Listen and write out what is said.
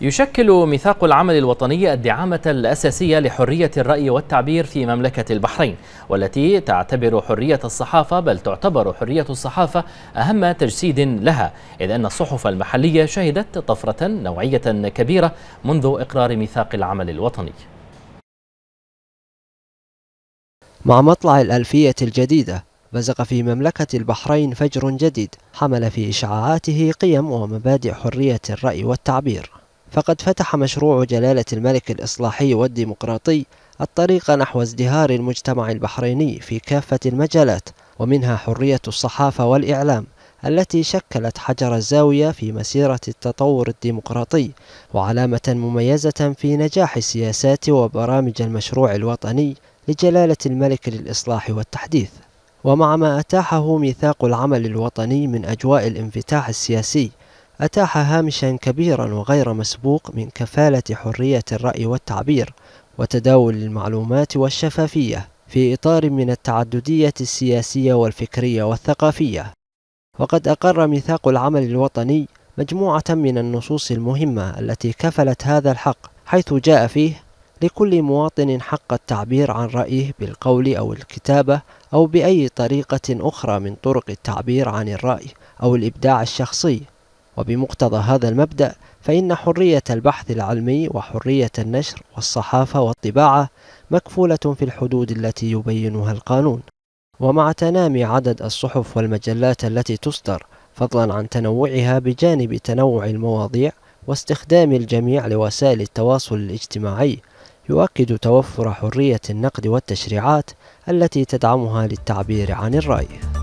يشكل ميثاق العمل الوطني الدعامة الأساسية لحرية الرأي والتعبير في مملكة البحرين والتي تعتبر حرية الصحافة بل تعتبر حرية الصحافة أهم تجسيد لها إذ أن الصحف المحلية شهدت طفرة نوعية كبيرة منذ إقرار ميثاق العمل الوطني مع مطلع الألفية الجديدة بزغ في مملكة البحرين فجر جديد حمل في إشعاعاته قيم ومبادئ حرية الرأي والتعبير فقد فتح مشروع جلالة الملك الإصلاحي والديمقراطي الطريق نحو ازدهار المجتمع البحريني في كافة المجالات ومنها حرية الصحافة والإعلام التي شكلت حجر الزاوية في مسيرة التطور الديمقراطي وعلامة مميزة في نجاح سياسات وبرامج المشروع الوطني لجلالة الملك للإصلاح والتحديث ومع ما أتاحه ميثاق العمل الوطني من أجواء الانفتاح السياسي أتاح هامشا كبيرا وغير مسبوق من كفالة حرية الرأي والتعبير وتداول المعلومات والشفافية في إطار من التعددية السياسية والفكرية والثقافية وقد أقر ميثاق العمل الوطني مجموعة من النصوص المهمة التي كفلت هذا الحق حيث جاء فيه لكل مواطن حق التعبير عن رأيه بالقول أو الكتابة أو بأي طريقة أخرى من طرق التعبير عن الرأي أو الإبداع الشخصي وبمقتضى هذا المبدأ فإن حرية البحث العلمي وحرية النشر والصحافة والطباعة مكفولة في الحدود التي يبينها القانون ومع تنامي عدد الصحف والمجلات التي تصدر فضلا عن تنوعها بجانب تنوع المواضيع واستخدام الجميع لوسائل التواصل الاجتماعي يؤكد توفر حرية النقد والتشريعات التي تدعمها للتعبير عن الرأي